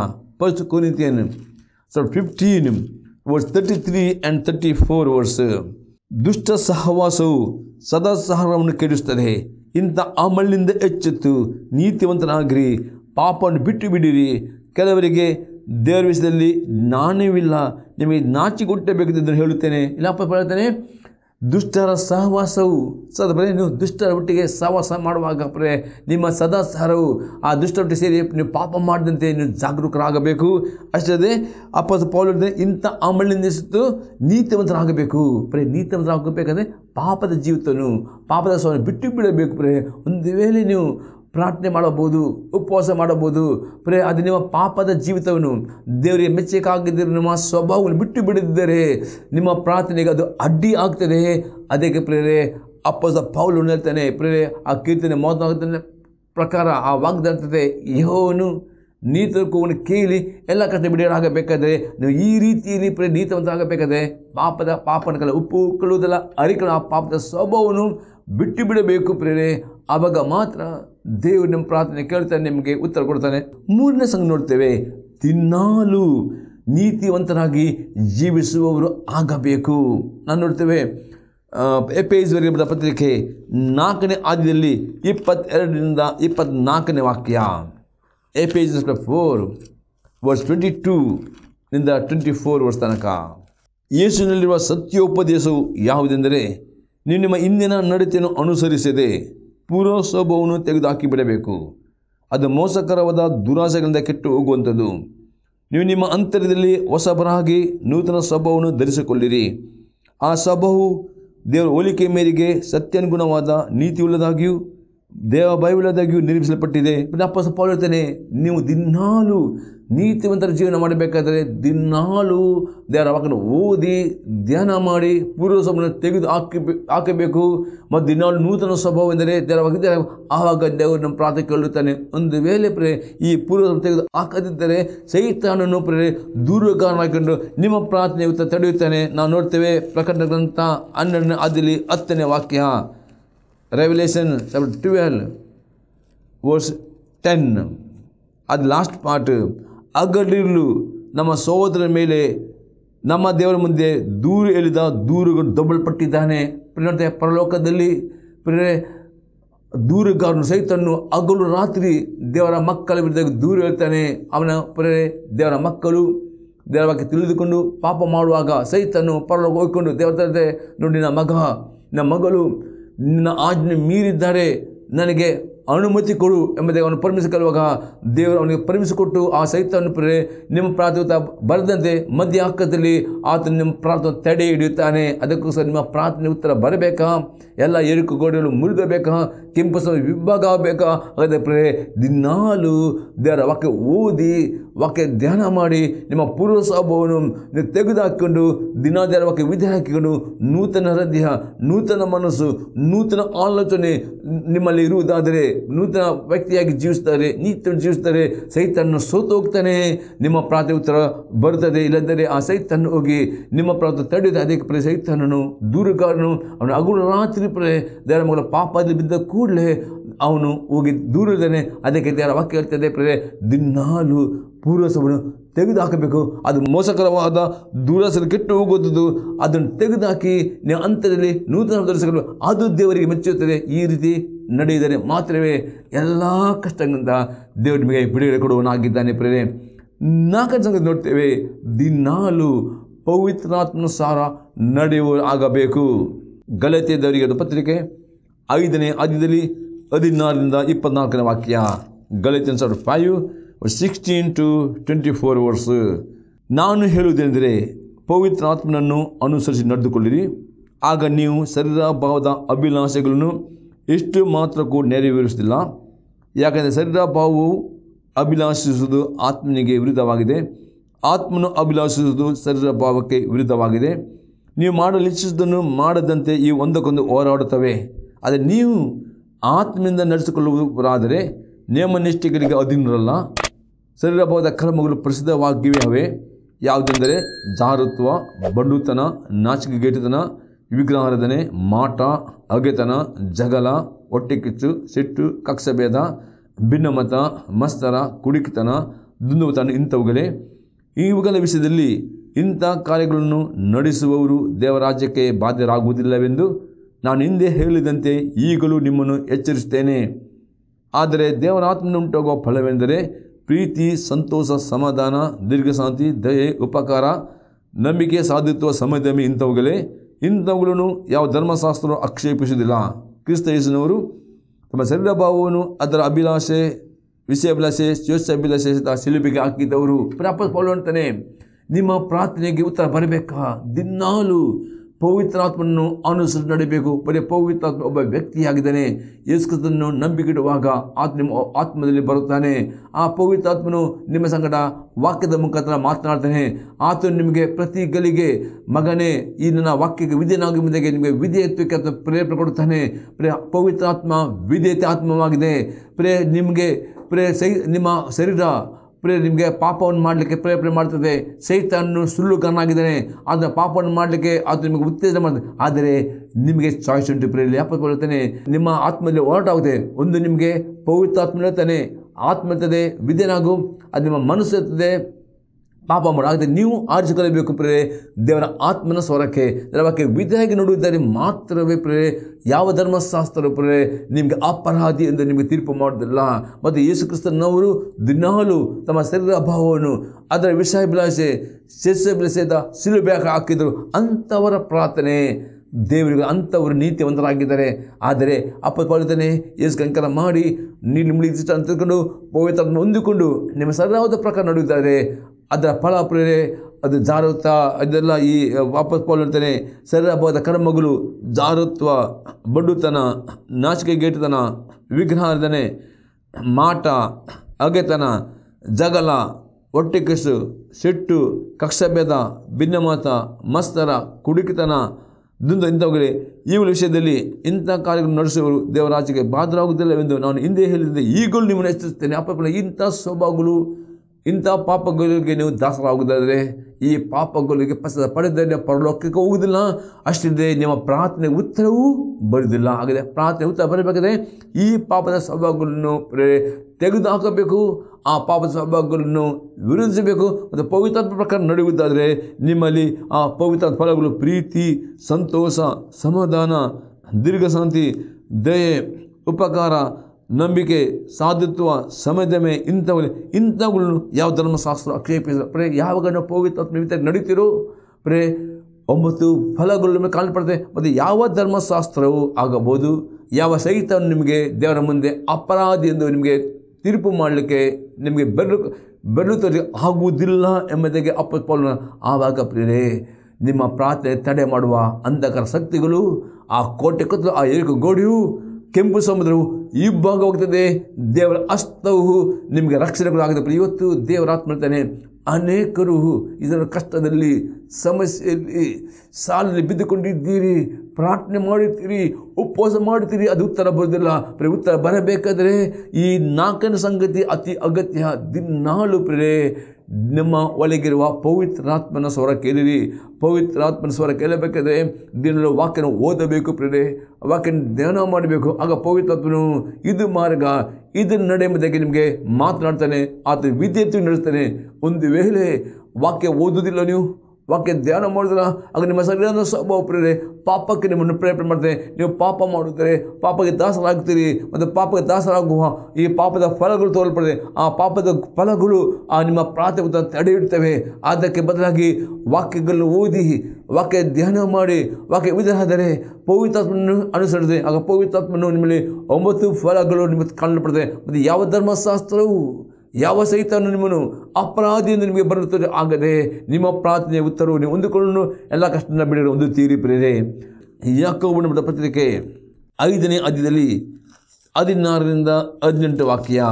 ಪಸ್ಟ್ ಕುರಿತಿಯನ್ನು ಸೊ fifteen verse thirty three and thirty four verse ದುಷ್ಟ ಸಹವಾಸವು ಸದಾ ಸಹವನ್ನು ಕೆಡಿಸುತ್ತದೆ ಇಂಥ ಅಮಲಿನಿಂದ ಎಚ್ಚೆತ್ತು ನೀತಿವಂತನಾಗಿರಿ ಪಾಪವನ್ನು ಬಿಟ್ಟು ಬಿಡಿರಿ ಕೆಲವರಿಗೆ ದೇವರ ವಿಷಯದಲ್ಲಿ ಜ್ಞಾನವಿಲ್ಲ ನಿಮಗೆ ಎಂದು ಹೇಳುತ್ತೇನೆ ಇಲ್ಲಪ್ಪ ಹೇಳ್ತೇನೆ ದುಷ್ಟರ ಸಹವಾಸವು ಸದಾ ನೀವು ದುಷ್ಟರ ಒಟ್ಟಿಗೆ ಸಹವಾಸ ಮಾಡುವಾಗ ಪ್ರೇ ನಿಮ್ಮ ಸದಾ ಸಹರವು ಆ ದುಷ್ಟರೊಟ್ಟಿಗೆ ಸೇರಿ ನೀವು ಪಾಪ ಮಾಡಿದಂತೆ ನೀವು ಜಾಗರೂಕರಾಗಬೇಕು ಅಷ್ಟೇ ಅಪ್ಪದ ಪೌಲ ಇಂಥ ಅಮಳಿ ನಿಸಿತು ನೀತಿವಂತರಾಗಬೇಕು ಪ್ರೇ ನೀತಿವಂತರಾಗಬೇಕಂದ್ರೆ ಪಾಪದ ಜೀವಿತನು ಪಾಪದ ಸ್ವಾಮಿ ಬಿಟ್ಟು ಬಿಡಬೇಕು ಪ್ರೇ ಒಂದು ವೇಳೆ ನೀವು ಪ್ರಾರ್ಥನೆ ಮಾಡಬಹುದು ಉಪವಾಸ ಮಾಡಬಹುದು ಪ್ರೇ ಅದು ನಿಮ್ಮ ಪಾಪದ ಜೀವಿತವನ್ನು ದೇವರಿಗೆ ಮೆಚ್ಚಕ್ಕಾಗಿದ್ದರೆ ನಿಮ್ಮ ಸ್ವಭಾವವನ್ನು ಬಿಟ್ಟು ಬಿಡದಿದ್ದರೆ ನಿಮ್ಮ ಪ್ರಾರ್ಥನೆಗೆ ಅದು ಅಡ್ಡಿ ಆಗ್ತದೆ ಅದಕ್ಕೆ ಪ್ರೇರೆ ಅಪ್ಪಸ ಪೌಲು ಹೇಳ್ತಾನೆ ಪ್ರೇರೆ ಆ ಕೀರ್ತನೆ ಮಾತನಾಡುತ್ತಾನೆ ಪ್ರಕಾರ ಆ ವಾಗ್ದಾಡ್ತದೆ ಯಹೋನು ನೀತವನ್ನು ಕೇಳಿ ಎಲ್ಲ ಕಷ್ಟ ಆಗಬೇಕಾದರೆ ನೀವು ಈ ರೀತಿಯಲ್ಲಿ ಪ್ರೇ ನೀತವಂತ ಆಗಬೇಕಾದ್ರೆ ಪಾಪದ ಪಾಪನ ಕಲ ಉಪ್ಪು ಕಳುವುದಲ್ಲ ಅರಿಕಳ ಆ ಪಾಪದ ಸ್ವಭಾವವನ್ನು ಬಿಟ್ಟು ಬಿಡಬೇಕು ಪ್ರೇರೆ ಆವಾಗ ಮಾತ್ರ ದೇವರು ನಿಮ್ಮ ಪ್ರಾರ್ಥನೆ ಕೇಳ್ತಾನೆ ನಿಮಗೆ ಉತ್ತರ ಕೊಡ್ತಾನೆ ಮೂರನೇ ಸಂಘ ನೋಡ್ತೇವೆ ತಿನ್ನಾಲು ನೀತಿವಂತರಾಗಿ ಜೀವಿಸುವವರು ಆಗಬೇಕು ನಾನು ನೋಡ್ತೇವೆ ಎಪೇಜ್ವರೆಗೆ ಬರೆದ ಪತ್ರಿಕೆ ನಾಲ್ಕನೇ ಆದ್ಯದಲ್ಲಿ ಇಪ್ಪತ್ತೆರಡರಿಂದ ಇಪ್ಪತ್ನಾಲ್ಕನೇ ವಾಕ್ಯ a page four verse twenty ಟೂನಿಂದ ಟ್ವೆಂಟಿ ಫೋರ್ ವರ್ಷ ತನಕ ಯೇಸುನಲ್ಲಿರುವ ಸತ್ಯೋಪದೇಶವು ಯಾವುದೆಂದರೆ ನೀವು ನಿಮ್ಮ ಇಂದಿನ ನಡತೆಯನ್ನು ಅನುಸರಿಸಿದೆ ತೆಗೆದುಹಾಕಿ ಬಿಡಬೇಕು ಅದು ಮೋಸಕರವಾದ ದುರಾಸೆಗಳಿಂದ ಕೆಟ್ಟು ಹೋಗುವಂಥದ್ದು ನೀವು ನಿಮ್ಮ ಹೊಸ ಹೊಸಬರಾಗಿ ನೂತನ ಸ್ವಭಾವವನ್ನು ಧರಿಸಿಕೊಳ್ಳಿರಿ ಆ ಸ್ವಭಾವವು ದೇವರ ಹೋಲಿಕೆ ಮೇರೆಗೆ ಸತ್ಯನುಗುಣವಾದ ನೀತಿಯುಳ್ಳದಾಗಿಯೂ ದೇವ ಬೈಬಲದಾಗಿಯೂ ನಿರ್ಮಿಸಲ್ಪಟ್ಟಿದೆ ಮತ್ತು ಅಪ್ಪ ಸಪ್ಪ ನೀವು ದಿನಾಲು ನೀತಿವಂತರ ಜೀವನ ಮಾಡಬೇಕಾದರೆ ದಿನಾಲು ದೇವರ ಓದಿ ಧ್ಯಾನ ಮಾಡಿ ಪೂರ್ವ ಸ್ವಭಾವವನ್ನು ತೆಗೆದು ಹಾಕಿ ಹಾಕಬೇಕು ಮತ್ತು ದಿನಾಲು ನೂತನ ಸ್ವಭಾವ ಎಂದರೆ ದೇವರ ಆವಾಗ ದೇವರು ನಮ್ಮ ಪ್ರಾರ್ಥನೆ ಕೇಳುತ್ತಾನೆ ಒಂದು ವೇಳೆ ಪ್ರೇ ಈ ಪೂರ್ವ ತೆಗೆದು ಹಾಕದಿದ್ದರೆ ಸೈತಾನನ್ನು ಪ್ರೇ ದೂರಗಾರ ಹಾಕೊಂಡು ನಿಮ್ಮ ಪ್ರಾರ್ಥನೆ ತಡೆಯುತ್ತಾನೆ ನಾವು ನೋಡ್ತೇವೆ ಪ್ರಕಟ ಗ್ರಂಥ ಹನ್ನೆರಡನೇ ಅದಿಲಿ ಹತ್ತನೇ ವಾಕ್ಯ revelation chapter twelve verse ten ಅದು ಲಾಸ್ಟ್ ಪಾರ್ಟ್ ಅಗಲಿರಲು ನಮ್ಮ ಸಹೋದರ ಮೇಲೆ ನಮ್ಮ ದೇವರ ಮುಂದೆ ದೂರು ಎಳಿದ ದೂರುಗಳು ದೊಬ್ಬಲ್ಪಟ್ಟಿದ್ದಾನೆ ಪ್ರಿಯತೆ ಪರಲೋಕದಲ್ಲಿ ಪ್ರಿಯರೇ ದೂರುಗಾರನು ಸೈತನ್ನು ಹಗಲು ರಾತ್ರಿ ದೇವರ ಮಕ್ಕಳ ವಿರುದ್ಧ ದೂರು ಹೇಳ್ತಾನೆ ಅವನ ಪ್ರೇ ದೇವರ ಮಕ್ಕಳು ದೇವರ ಬಗ್ಗೆ ತಿಳಿದುಕೊಂಡು ಪಾಪ ಮಾಡುವಾಗ ಸೈತನ್ನು ಪರಲೋಕ ಹೋಗಿಕೊಂಡು ದೇವರ ನೋಡಿ ನನ್ನ ಮಗ ನನ್ನ ಮಗಳು ನಿನ್ನ ಆಜ್ಞೆ ಮೀರಿದ್ದರೆ ನನಗೆ ಅನುಮತಿ ಕೊಡು ಎಂಬುದೇ ಅವನು ಪರ್ಮಿಷನ್ ಕೇಳುವಾಗ ದೇವರು ಅವನಿಗೆ ಪರ್ಮಿಷನ್ ಕೊಟ್ಟು ಆ ಸಹಿತವನ್ನು ಪ್ರೇ ನಿಮ್ಮ ಪ್ರಾರ್ಥನೆ ಬರೆದಂತೆ ಮಧ್ಯ ಹಕ್ಕದಲ್ಲಿ ಆತನು ನಿಮ್ಮ ಪ್ರಾರ್ಥನೆ ತಡೆ ಹಿಡಿಯುತ್ತಾನೆ ಅದಕ್ಕೋಸ್ಕರ ನಿಮ್ಮ ಪ್ರಾರ್ಥನೆ ಉತ್ತರ ಬರಬೇಕಾ ಎಲ್ಲ ಎರುಕು ಗೋಡೆಗಳು ಮುರಿದಬೇಕಾ ಕೆಂಪು ಸಮ ವಿಭಾಗ ಆಗಬೇಕಾ ಹಾಗಾದರೆ ಪ್ರೇ ದಿನಾಲು ದೇವರ ವಾಕ್ಯ ಓದಿ ವಾಕ್ಯ ಧ್ಯಾನ ಮಾಡಿ ನಿಮ್ಮ ಪೂರ್ವ ಸ್ವಭಾವವನ್ನು ನೀವು ತೆಗೆದುಹಾಕಿಕೊಂಡು ದಿನ ದೇವರ ವಾಕ್ಯ ವಿಧಿ ಹಾಕಿಕೊಂಡು ನೂತನ ಹೃದಯ ನೂತನ ಮನಸ್ಸು ನೂತನ ಆಲೋಚನೆ ನಿಮ್ಮಲ್ಲಿ ಇರುವುದಾದರೆ ನೂತನ ವ್ಯಕ್ತಿಯಾಗಿ ಜೀವಿಸ್ತಾರೆ ನೀತ ಜೀವಿಸ್ತಾರೆ ಸೈತನ್ನು ಸೋತು ಹೋಗ್ತಾನೆ ನಿಮ್ಮ ಪ್ರಾರ್ಥನೆ ಉತ್ತರ ಬರ್ತದೆ ಇಲ್ಲದರೆ ಆ ಸೈತನ್ನು ಹೋಗಿ ನಿಮ್ಮ ಪ್ರಾತ ತಡೆಯುತ್ತೆ ಅದಕ್ಕೆ ಪ್ರೇ ಸೈತನನ್ನು ದೂರಗಾರನು ಅವನು ಅಗುಳು ರಾತ್ರಿ ಪ್ರೇ ದೇವರ ಮಗಳ ಪಾಪದಲ್ಲಿ ಬಿದ್ದ ಕೂಡಲೇ ಅವನು ಹೋಗಿ ದೂರಿದ್ದಾನೆ ಅದಕ್ಕೆ ದೇವರ ವಾಕ್ಯ ಹೇಳ್ತದೆ ಪ್ರೇ ದಿನಾಲು ಪೂರ್ವಸವನ್ನು ತೆಗೆದುಹಾಕಬೇಕು ಅದು ಮೋಸಕರವಾದ ದೂರಸನ ಕೆಟ್ಟು ಹೋಗುವುದು ಅದನ್ನು ತೆಗೆದುಹಾಕಿ ಅಂತರದಲ್ಲಿ ನೂತನ ದೂರಸಗಳು ಅದು ದೇವರಿಗೆ ಮೆಚ್ಚುತ್ತದೆ ಈ ರೀತಿ ನಡೆಯಿದರೆ ಮಾತ್ರವೇ ಎಲ್ಲ ಕಷ್ಟಗಳಿಂದ ದೇವರ ನಿಮಗೆ ಬಿಡುಗಡೆ ಕೊಡುವನಾಗಿದ್ದಾನೆ ಪ್ರೇರೆ ನಾಲ್ಕು ಜನ ನೋಡ್ತೇವೆ ದಿನಾಲು ಸಾರ ನಡೆಯುವ ಆಗಬೇಕು ದೇವರಿಗೆ ಪತ್ರಿಕೆ ಐದನೇ ಆದ್ಯದಲ್ಲಿ ಹದಿನಾರರಿಂದ ಇಪ್ಪತ್ನಾಲ್ಕನೇ ವಾಕ್ಯ ಗಳಿತನ್ ಸಾವಿರದ five sixteen to twenty four ಅವರ್ಸು ನಾನು ಹೇಳುವುದೆಂದರೆ ಪವಿತ್ರಾತ್ಮನನ್ನು ಅನುಸರಿಸಿ ನಡೆದುಕೊಳ್ಳಿರಿ ಆಗ ನೀವು ಶರೀರ ಭಾವದ ಅಭಿಲಾಷೆಗಳನ್ನು ಎಷ್ಟು ಮಾತ್ರಕ್ಕೂ ನೆರವೇರಿಸುತ್ತಿಲ್ಲ ಯಾಕೆಂದರೆ ಶರೀರ ಭಾವವು ಅಭಿಲಾಷಿಸುವುದು ಆತ್ಮನಿಗೆ ವಿರುದ್ಧವಾಗಿದೆ ಆತ್ಮನು ಅಭಿಲಾಷಿಸುವುದು ಶರೀರ ಭಾವಕ್ಕೆ ವಿರುದ್ಧವಾಗಿದೆ ನೀವು ಮಾಡಲು ಇಚ್ಛಿಸುವುದನ್ನು ಮಾಡದಂತೆ ಈ ಒಂದಕ್ಕೊಂದು ಹೋರಾಡುತ್ತವೆ ಆದರೆ ನೀವು ಆತ್ಮದಿಂದ ನಡೆಸಿಕೊಳ್ಳುವುದಾದರೆ ನಿಯಮನಿಷ್ಠೆಗಳಿಗೆ ಅಧೀನರಲ್ಲ ಸರಿರಬಹುದ ಕರ್ಮಗಳು ಪ್ರಸಿದ್ಧವಾಗಿವೆ ಯಾವುದೆಂದರೆ ಜಾರತ್ವ ಬಂಡುತನ ನಾಚಿಕೆಗೇಟುತನ ವಿಗ್ರಹಾರಾಧನೆ ಮಾಟ ಅಗೆತನ ಜಗಲ ಕಿಚ್ಚು ಸಿಟ್ಟು ಕಕ್ಷಭೇದ ಭಿನ್ನಮತ ಮಸ್ತರ ಕುಡಿಕತನ ದುಂದುವತನ ಇಂಥವುಗಳೇ ಇವುಗಳ ವಿಷಯದಲ್ಲಿ ಇಂಥ ಕಾರ್ಯಗಳನ್ನು ನಡೆಸುವವರು ದೇವರಾಜ್ಯಕ್ಕೆ ಬಾಧ್ಯರಾಗುವುದಿಲ್ಲವೆಂದು ನಾನು ಹಿಂದೆ ಹೇಳಿದಂತೆ ಈಗಲೂ ನಿಮ್ಮನ್ನು ಎಚ್ಚರಿಸುತ್ತೇನೆ ಆದರೆ ಉಂಟಾಗುವ ಫಲವೆಂದರೆ ಪ್ರೀತಿ ಸಂತೋಷ ಸಮಾಧಾನ ದೀರ್ಘಶಾಂತಿ ದಯೆ ಉಪಕಾರ ನಂಬಿಕೆ ಸಾಧಿತ್ವ ಸಮಯದಮಿ ಇಂಥವುಗಳೇ ಇಂಥವುಗಳನ್ನು ಯಾವ ಧರ್ಮಶಾಸ್ತ್ರ ಆಕ್ಷೇಪಿಸುವುದಿಲ್ಲ ಕ್ರಿಸ್ತ ತಮ್ಮ ಶರೀರ ಭಾವವನ್ನು ಅದರ ಅಭಿಲಾಷೆ ವಿಷಯ ಅಭಿಲಾಷೆ ಅಭಿಲಾಷೆ ಶಿಲುಬಿಗೆ ಹಾಕಿದ್ದವರು ಪ್ರಾಪಸ್ ಪಾಲು ಅಂತಾನೆ ನಿಮ್ಮ ಪ್ರಾರ್ಥನೆಗೆ ಉತ್ತರ ಬರಬೇಕಾ ದಿನ್ನಾಲು ಪವಿತ್ರಾತ್ಮನನ್ನು ಅನುಸರಿಸಿ ನಡೆಯಬೇಕು ಬರೀ ಪವಿತ್ರಾತ್ಮ ಒಬ್ಬ ವ್ಯಕ್ತಿಯಾಗಿದ್ದಾನೆ ಯೇಸುಕ್ರಿಸ್ತನನ್ನು ನಂಬಿಕಿಡುವಾಗ ನಿಮ್ಮ ಆತ್ಮದಲ್ಲಿ ಬರುತ್ತಾನೆ ಆ ಪವಿತ್ರಾತ್ಮನು ನಿಮ್ಮ ಸಂಗಡ ವಾಕ್ಯದ ಮುಖಾಂತರ ಮಾತನಾಡ್ತಾನೆ ಆತನು ನಿಮಗೆ ಪ್ರತಿ ಗಲಿಗೆ ಮಗನೇ ಈ ನನ್ನ ವಾಕ್ಯಕ್ಕೆ ವಿಧೇಯನಾಗಿ ಮುಂದೆಗೆ ನಿಮಗೆ ವಿಧೇಯತ್ವಕ್ಕೆ ಅಥವಾ ಪ್ರೇರಣೆ ಕೊಡುತ್ತಾನೆ ಪ್ರೇ ಪವಿತ್ರಾತ್ಮ ವಿಧೇಯತೆ ಆತ್ಮವಾಗಿದೆ ಪ್ರೇ ನಿಮಗೆ ಪ್ರೇ ಸೈ ನಿಮ್ಮ ಶರೀರ ಪ್ರೇ ನಿಮಗೆ ಪಾಪವನ್ನು ಮಾಡಲಿಕ್ಕೆ ಪ್ರೇರಣೆ ಮಾಡ್ತದೆ ಸೈತನ್ನು ಸುಳ್ಳು ಕಣ್ಣಾಗಿದ್ದಾನೆ ಅದನ್ನು ಪಾಪವನ್ನು ಮಾಡಲಿಕ್ಕೆ ಅದು ನಿಮಗೆ ಉತ್ತೇಜನ ಮಾಡ್ತದೆ ಆದರೆ ನಿಮಗೆ ಚಾಯ್ಸ್ ಉಂಟು ಪ್ರೇರಲ್ಲಿ ಯಾಪಕ್ಕೆ ನಿಮ್ಮ ಆತ್ಮದಲ್ಲಿ ಹೊರಟಾಗುತ್ತೆ ಒಂದು ನಿಮಗೆ ಪವಿತ್ರ ಆತ್ಮ ಹೇಳ್ತಾನೆ ಆತ್ಮ ಇರ್ತದೆ ವಿದ್ಯೆನಾಗು ಅದು ನಿಮ್ಮ ಮನಸ್ಸು ಇರ್ತದೆ ಪಾಪ ಮಾಡೋ ಆಗದೆ ನೀವು ಆರ್ಜಿ ಕಲಿಬೇಕು ದೇವರ ಆತ್ಮನ ಸ್ವರಕ್ಕೆ ದೇವಕ್ಕೆ ವಿಧಿಯಾಗಿ ನೋಡುವುದರಲ್ಲಿ ಮಾತ್ರವೇ ಪ್ರೇರೆ ಯಾವ ಧರ್ಮಶಾಸ್ತ್ರ ಪ್ರೇರೆ ನಿಮಗೆ ಅಪರಾಧಿ ಎಂದು ನಿಮಗೆ ತೀರ್ಪು ಮಾಡೋದಿಲ್ಲ ಮತ್ತು ಯೇಸು ಕ್ರಿಸ್ತನವರು ದಿನಾಲು ತಮ್ಮ ಶರೀರ ಅಭಾವವನ್ನು ಅದರ ವಿಷಾಭಿಲಾಷೆ ಬಿಲಸೆದ ಸಿಲುಬ್ಯಾಕ ಹಾಕಿದರು ಅಂಥವರ ಪ್ರಾರ್ಥನೆ ದೇವರಿಗೆ ಅಂಥವರು ನೀತಿವಂತರಾಗಿದ್ದಾರೆ ಆದರೆ ಅಪ್ಪ ಪಾಲಿತಾನೆ ಯೇಸು ಕಂಕರ ಮಾಡಿ ನೀನು ನಿಮಗೆ ಇಷ್ಟ ಅಂತ ತಿಳ್ಕೊಂಡು ಪವಿತ್ರವನ್ನು ಹೊಂದಿಕೊಂಡು ನಿಮ್ಮ ಸರಿಯಾದ ಪ್ರಕಾರ ನಡೆಯುತ್ತಾರೆ ಅದರ ಫಲ ಪ್ರೇರೆ ಅದು ಜಾರುತ ಅದೆಲ್ಲ ಈ ವಾಪಸ್ ಪಾಲ್ತಾನೆ ಸರಿಯಾದ ಕರ್ಮಗಳು ಜಾರುತ್ವ ನಾಚಿಕೆ ವಿಘ್ನ ವಿಘ್ನರ್ಧನೆ ಮಾಟ ಅಗೆತನ ಜಗಲ ಕಸು ಸಿಟ್ಟು ಕಕ್ಷಭೇದ ಭಿನ್ನಮತ ಮಸ್ತರ ಕುಡುಕಿತನ ದುಂದು ಇಂಥವುಗಳೇ ಈ ವಿಷಯದಲ್ಲಿ ಇಂಥ ಕಾರ್ಯಗಳನ್ನು ನಡೆಸುವವರು ದೇವರಾಜಗೆ ಬಾಧರಾಗುವುದಿಲ್ಲವೆಂದು ನಾನು ಹಿಂದೆ ಹೇಳಿದ್ದೆ ಈಗಲೂ ನಿಮ್ಮನ್ನು ಎಚ್ಚರಿಸ್ತೇನೆ ಅಪ್ಪ ಇಂಥ ಸ್ವಭಾವಗಳು ಇಂಥ ಪಾಪಗಳಿಗೆ ನೀವು ದಾಸರಾಗುವುದಾದರೆ ಈ ಪಾಪಗಳಿಗೆ ಪಸದ ಪಡೆದರೆ ಪರಲೋಕಕ್ಕೆ ಹೋಗುವುದಿಲ್ಲ ಅಷ್ಟಿದೆ ನಿಮ್ಮ ಪ್ರಾರ್ಥನೆ ಉತ್ತರವೂ ಬರುವುದಿಲ್ಲ ಆಗಿದೆ ಪ್ರಾರ್ಥನೆ ಉತ್ತರ ಬರಬೇಕಾದ್ರೆ ಈ ಪಾಪದ ಸ್ವಭಾವಗಳನ್ನು ತೆಗೆದುಹಾಕಬೇಕು ಆ ಪಾಪದ ಸ್ವಭಾವಗಳನ್ನು ವಿರೋಧಿಸಬೇಕು ಮತ್ತು ಪವಿತ್ರ ಪ್ರಕಾರ ನಡೆಯುವುದಾದರೆ ನಿಮ್ಮಲ್ಲಿ ಆ ಪವಿತ್ರ ಫಲಗಳು ಪ್ರೀತಿ ಸಂತೋಷ ಸಮಾಧಾನ ದೀರ್ಘಶಾಂತಿ ದಯೆ ಉಪಕಾರ ನಂಬಿಕೆ ಸಾಧುತ್ವ ಸಮಯದಮೆ ಇಂಥವ್ ಇಂಥವುಗಳನ್ನು ಯಾವ ಧರ್ಮಶಾಸ್ತ್ರ ಆಕ್ಷೇಪಿಸಿದ್ರು ಪ್ರೇ ಯಾವಾಗ ನಾವು ಪವಿತ್ರ ನಿಮಿತ್ತ ನಡೀತಿರೋ ಪ್ರೇ ಒಂಬತ್ತು ಫಲಗಳು ನಿಮಗೆ ಕಾಣಲ್ಪಡ್ತದೆ ಮತ್ತು ಯಾವ ಧರ್ಮಶಾಸ್ತ್ರವು ಆಗಬಹುದು ಯಾವ ಸಹಿತವನ್ನು ನಿಮಗೆ ದೇವರ ಮುಂದೆ ಅಪರಾಧಿ ಎಂದು ನಿಮಗೆ ತೀರ್ಪು ಮಾಡಲಿಕ್ಕೆ ನಿಮಗೆ ಬೆರಳು ಬೆರಳು ತೋರಿ ಆಗುವುದಿಲ್ಲ ಎಂಬುದಾಗಿ ಅಪ್ಪನ ಆವಾಗ ಪ್ರೇರೇ ನಿಮ್ಮ ಪ್ರಾರ್ಥನೆ ತಡೆ ಮಾಡುವ ಅಂಧಕರ ಶಕ್ತಿಗಳು ಆ ಕೋಟೆ ಕತ್ತಲು ಆ ಏರಿಕೆ ಗೋಡೆಯು ಕೆಂಪು ಸಮುದ್ರವು ಹೋಗ್ತದೆ ದೇವರ ಅಸ್ತವು ನಿಮಗೆ ರಕ್ಷಣೆ ಕೂಡ ಆಗುತ್ತೆ ಇವತ್ತು ದೇವರ ಆತ್ಮ ಅನೇಕರು ಇದರ ಕಷ್ಟದಲ್ಲಿ ಸಮಸ್ಯೆಯಲ್ಲಿ ಸಾಲಲ್ಲಿ ಬಿದ್ದುಕೊಂಡಿದ್ದೀರಿ ಪ್ರಾರ್ಥನೆ ಮಾಡುತ್ತೀರಿ ಉಪವಾಸ ಮಾಡುತ್ತೀರಿ ಅದು ಉತ್ತರ ಬರೋದಿಲ್ಲ ಪ್ರೇ ಉತ್ತರ ಬರಬೇಕಾದರೆ ಈ ನಾಲ್ಕನೇ ಸಂಗತಿ ಅತಿ ಅಗತ್ಯ ದಿನ್ನಾಳು ಪ್ರೇ ನಿಮ್ಮ ಒಳಗಿರುವ ಪವಿತ್ರಾತ್ಮನ ಸ್ವರ ಕೇಳಿರಿ ಪವಿತ್ರಾತ್ಮನ ಸ್ವರ ಕೇಳಬೇಕಾದ್ರೆ ದಿನ ವಾಕ್ಯನ ಓದಬೇಕು ಪ್ರೇರೆ ವಾಕ್ಯನ ಧ್ಯಾನ ಮಾಡಬೇಕು ಆಗ ಪವಿತ್ರಾತ್ಮನು ಇದು ಮಾರ್ಗ ನಡೆ ನಡೆಯುವುದಾಗಿ ನಿಮಗೆ ಮಾತನಾಡ್ತಾನೆ ಆತ ವಿದ್ಯಾರ್ಥಿ ನಡೆಸ್ತಾನೆ ಒಂದು ವೇಳೆ ವಾಕ್ಯ ಓದುವುದಿಲ್ಲ ನೀವು ವಾಕ್ಯ ಧ್ಯಾನ ಮಾಡಿದ್ರೆ ಆಗ ನಿಮ್ಮ ಸರಿಯಾದ ಸ್ವಭಾವ ಪ್ರೇರೆ ಪಾಪಕ್ಕೆ ನಿಮ್ಮನ್ನು ಪ್ರೇರಣೆ ಮಾಡ್ತೇನೆ ನೀವು ಪಾಪ ಮಾಡುತ್ತಾರೆ ಪಾಪಕ್ಕೆ ದಾಸರಾಗ್ತೀರಿ ಮತ್ತು ಪಾಪಕ್ಕೆ ದಾಸರಾಗುವ ಈ ಪಾಪದ ಫಲಗಳು ತೋಲ್ಪಡಿದೆ ಆ ಪಾಪದ ಫಲಗಳು ಆ ನಿಮ್ಮ ಪ್ರಾಥಮಿಕ ತಡೆಯಿಡ್ತವೆ ಅದಕ್ಕೆ ಬದಲಾಗಿ ವಾಕ್ಯಗಳನ್ನು ಓದಿ ವಾಕ್ಯ ಧ್ಯಾನ ಮಾಡಿ ವಾಕ್ಯ ವಿಧಾನದರೆ ಪವಿತ್ರಾತ್ಮನ್ನು ಅನುಸರಿಸಿದೆ ಆಗ ಪವಿತ್ರಾತ್ಮನ್ನು ನಿಮ್ಮಲ್ಲಿ ಒಂಬತ್ತು ಫಲಗಳು ನಿಮಗೆ ಕಾಣಲ್ಪಡುತ್ತೆ ಮತ್ತು ಯಾವ ಧರ್ಮಶಾಸ್ತ್ರವು ಯಾವ ಸೈತಾನು ನಿಮ್ಮನ್ನು ಅಪರಾಧಿಯಿಂದ ನಿಮಗೆ ಬರುತ್ತದೆ ಆಗದೆ ನಿಮ್ಮ ಪ್ರಾರ್ಥನೆಯ ಉತ್ತರವು ನೀವು ಹೊಂದಿಕೊಂಡು ಎಲ್ಲ ಕಷ್ಟನ ಬಿಡಲು ಒಂದು ತೀರಿ ಪ್ರೇರೆ ಯಾಕೋಬಣ್ಣದ ಪತ್ರಿಕೆ ಐದನೇ ಅಧ್ಯದಲ್ಲಿ ಹದಿನಾರರಿಂದ ಹದಿನೆಂಟು ವಾಕ್ಯ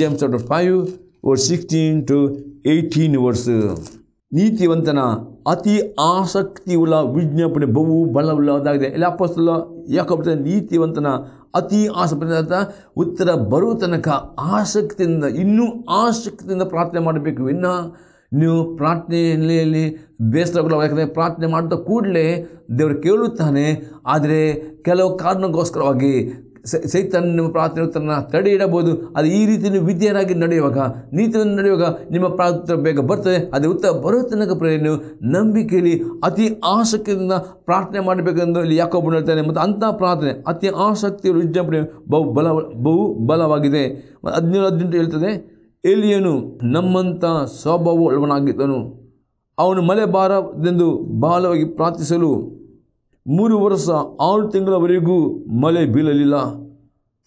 James of five or sixteen to eighteen verse ನೀತಿವಂತನ ಅತಿ ಆಸಕ್ತಿಯುಳ್ಳ ವಿಜ್ಞಾಪನೆ ಬಹು ಬಲವುಳ್ಳದಾಗಿದೆ ಎಲ್ಲ ಅಪ್ಪಸ್ತಲ್ಲ ಯಾಕಪ್ಪ ನೀತಿವಂತನ ಅತಿ ಆಸಕ್ತ ಉತ್ತರ ಬರುವ ತನಕ ಆಸಕ್ತಿಯಿಂದ ಇನ್ನೂ ಆಸಕ್ತಿಯಿಂದ ಪ್ರಾರ್ಥನೆ ಮಾಡಬೇಕು ಇನ್ನು ನೀವು ಪ್ರಾರ್ಥನೆಯಲ್ಲಿ ಬೇಸರ ಯಾಕಂದರೆ ಪ್ರಾರ್ಥನೆ ಮಾಡಿದ ಕೂಡಲೇ ದೇವರು ಕೇಳುತ್ತಾನೆ ಆದರೆ ಕೆಲವು ಕಾರಣಕ್ಕೋಸ್ಕರವಾಗಿ ನಿಮ್ಮ ಪ್ರಾರ್ಥನೆ ಉತ್ತರನ ತಡೆ ಇಡಬಹುದು ಅದು ಈ ನೀವು ವಿದ್ಯೆಯಾಗಿ ನಡೆಯುವಾಗ ನೀತಿಯನ್ನು ನಡೆಯುವಾಗ ನಿಮ್ಮ ಪ್ರಾರ್ಥನೆ ಬೇಗ ಬರ್ತದೆ ಅದೇ ಉತ್ತರ ಬರೋ ತನಕ ಪ್ರೇರಣೆಯು ನಂಬಿಕೆಯಲ್ಲಿ ಅತಿ ಆಸಕ್ತಿಯಿಂದ ಪ್ರಾರ್ಥನೆ ಮಾಡಬೇಕೆಂದು ಇಲ್ಲಿ ಯಾಕೊಬ್ಬನು ಹೇಳ್ತಾನೆ ಮತ್ತು ಅಂಥ ಪ್ರಾರ್ಥನೆ ಅತಿ ಆಸಕ್ತಿಯ ವಿಜ್ಞಾಪನೆ ಬಹು ಬಲ ಬಹು ಬಲವಾಗಿದೆ ಹದಿನೇಳು ಹದಿನೆಂಟು ಹೇಳ್ತದೆ ಎಲಿಯನು ನಮ್ಮಂಥ ಸ್ವಭಾವ ಅವನು ಮಳೆ ಬಾರದೆಂದು ಬಾಲವಾಗಿ ಪ್ರಾರ್ಥಿಸಲು ಮೂರು ವರ್ಷ ಆರು ತಿಂಗಳವರೆಗೂ ಮಳೆ ಬೀಳಲಿಲ್ಲ